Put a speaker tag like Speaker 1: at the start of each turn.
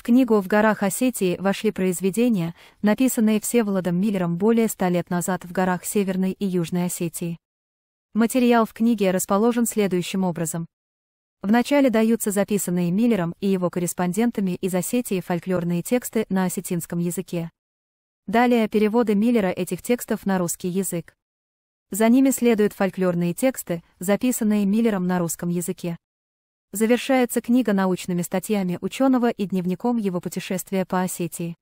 Speaker 1: В книгу «В горах Осетии» вошли произведения, написанные Всеволодом Миллером более ста лет назад в горах Северной и Южной Осетии. Материал в книге расположен следующим образом. Вначале даются записанные Миллером и его корреспондентами из Осетии фольклорные тексты на осетинском языке. Далее переводы Миллера этих текстов на русский язык. За ними следуют фольклорные тексты, записанные Миллером на русском языке. Завершается книга научными статьями ученого и дневником его путешествия по Осетии.